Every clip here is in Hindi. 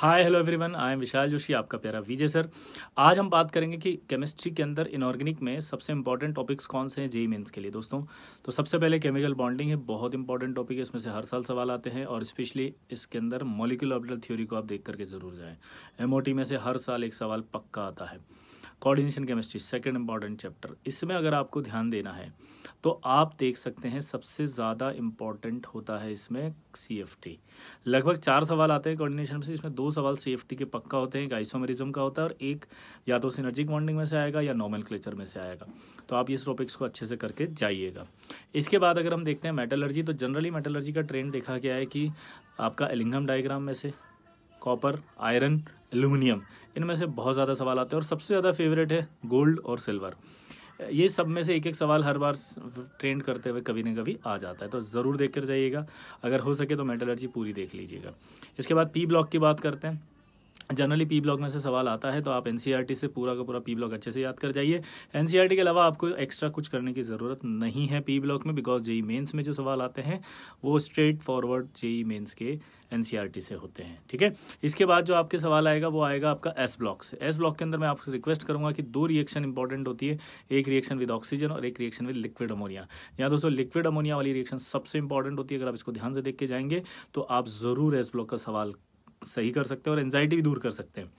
hi hello everyone I am Vishal Joshi आपका प्यारा विजय सर आज हम बात करेंगे कि केमिस्ट्री के अंदर इनऑर्गेनिक में सबसे इंपॉर्टेंट टॉपिक्स कौन से हैं जेई मेंस के लिए दोस्तों तो सबसे पहले केमिकल बॉन्डिंग है बहुत इंपॉर्टेंट टॉपिक है इसमें से हर साल सवाल आते हैं और स्पेशली इसके अंदर मोलिकुलर ऑर्बिटल थ्योरी को आप देख करके ज़रूर जाएँ एम में से हर साल एक सवाल पक्का आता है coordination chemistry second important chapter इसमें अगर आपको ध्यान देना है तो आप देख सकते हैं सबसे ज़्यादा इम्पॉर्टेंट होता है इसमें सी लगभग चार सवाल आते हैं कोऑर्डिनेशन से इसमें दो सवाल सी के पक्का होते हैं एक आइसोमेरिज्म का होता है और एक या तो सिनर्जिक बॉन्डिंग में से आएगा या नॉर्मल क्लेचर में से आएगा तो आप इस टॉपिक्स को अच्छे से करके जाइएगा इसके बाद अगर हम देखते हैं मेटलर्जी तो जनरली मेटलर्जी का ट्रेंड देखा गया है कि आपका एलिंगम डायग्राम में से कॉपर आयरन एल्यूमिनियम इनमें से बहुत ज़्यादा सवाल आते हैं और सबसे ज़्यादा फेवरेट है गोल्ड और सिल्वर ये सब में से एक एक सवाल हर बार ट्रेंड करते हुए कभी ना कभी आ जाता है तो ज़रूर देख कर जाइएगा अगर हो सके तो मेटलर्जी पूरी देख लीजिएगा इसके बाद पी ब्लॉक की बात करते हैं जनरली पी ब्लॉक में से सवाल आता है तो आप एन e से पूरा का पूरा पी ब्लॉक अच्छे से याद कर जाइए एन e के अलावा आपको एक्स्ट्रा कुछ करने की ज़रूरत नहीं है पी ब्लॉक में बिकॉज जेई मेन्स में जो सवाल आते हैं वो स्ट्रेट फॉरवर्ड जेई मेन्स के एन e से होते हैं ठीक है इसके बाद जो आपके सवाल आएगा वो आएगा आपका एस ब्लॉक से एस ब्लॉक के अंदर मैं आपसे रिक्वेस्ट करूंगा कि दो रिएक्शन इंपॉर्टेंट होती है एक रिएक्शन विद ऑक्सीजन और एक रिएक्शन विद लिक्विड अमोनिया यहाँ दोस्तों लिक्विड अमोनिया वाली रिएक्शन सबसे इंपॉर्टेंट होती है अगर आप इसको ध्यान से देख के जाएंगे तो आप ज़रूर एस ब्लॉक का सवाल सही कर सकते हैं और एनजाइटी भी दूर कर सकते हैं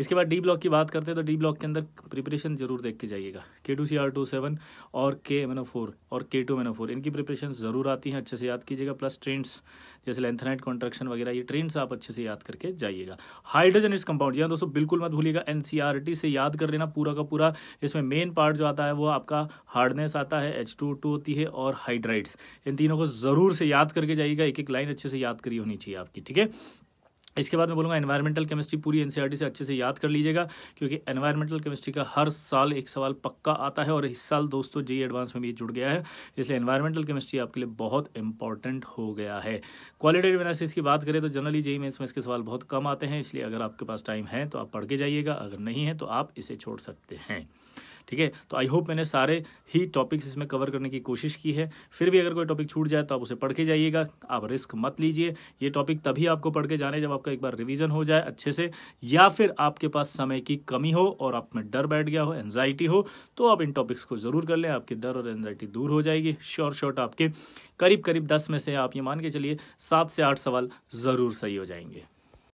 इसके बाद डी ब्लॉक की बात करते हैं तो डी ब्लॉक के अंदर प्रिपरेशन जरूर देख के जाइएगा K two C R two seven और K M N O four और K two M N O four इनकी प्रिपरेशन ज़रूर आती हैं अच्छे से याद कीजिएगा प्लस ट्रेंड्स जैसे लेंथनाइट कॉन्ट्रक्शन वगैरह ये ट्रेंड्स आप अच्छे से याद करके जाइएगा हाइड्रोजन इस कंपाउंड जी दोस्तों बिल्कुल मत भूलिएगा एन सी आर टी से याद कर लेना पूरा का पूरा इसमें मेन पार्ट जो आता है वो आपका हार्डनेस आता है एच टू टू होती है और हाइड्राइट्स इन तीनों को ज़रूर से याद करके जाइएगा एक एक लाइन अच्छे से याद करी होनी चाहिए आपकी ठीक है इसके बाद मैं बोलूँगा एनवायरमेंटल केमिस्ट्री पूरी एन e से अच्छे से याद कर लीजिएगा क्योंकि एनवायरमेंटल केमिस्ट्री का हर साल एक सवाल पक्का आता है और इस साल दोस्तों जी एडवांस में भी जुड़ गया है इसलिए एनवायरमेंटल केमिस्ट्री आपके लिए बहुत इंपॉर्टेंट हो गया है क्वालिटेटिव एनालिसिस की बात करें तो जनरली जी मेन्स में इसके सवाल बहुत कम आते हैं इसलिए अगर आपके पास टाइम है तो आप पढ़ के जाइएगा अगर नहीं है तो आप इसे छोड़ सकते हैं ठीक है तो आई होप मैंने सारे ही टॉपिक्स इसमें कवर करने की कोशिश की है फिर भी अगर कोई टॉपिक छूट जाए तो आप उसे पढ़ के जाइएगा आप रिस्क मत लीजिए ये टॉपिक तभी आपको पढ़ के जाने जब आप आपका एक बार रिवीजन हो जाए अच्छे से या फिर आपके पास समय की कमी हो और आप में डर बैठ गया हो एनजाइटी हो तो आप इन टॉपिक्स को ज़रूर कर लें आपके डर और एनजाइटी दूर हो जाएगी श्योर शॉर्ट आपके करीब करीब दस में से आप ये मान के चलिए सात से आठ सवाल ज़रूर सही हो जाएंगे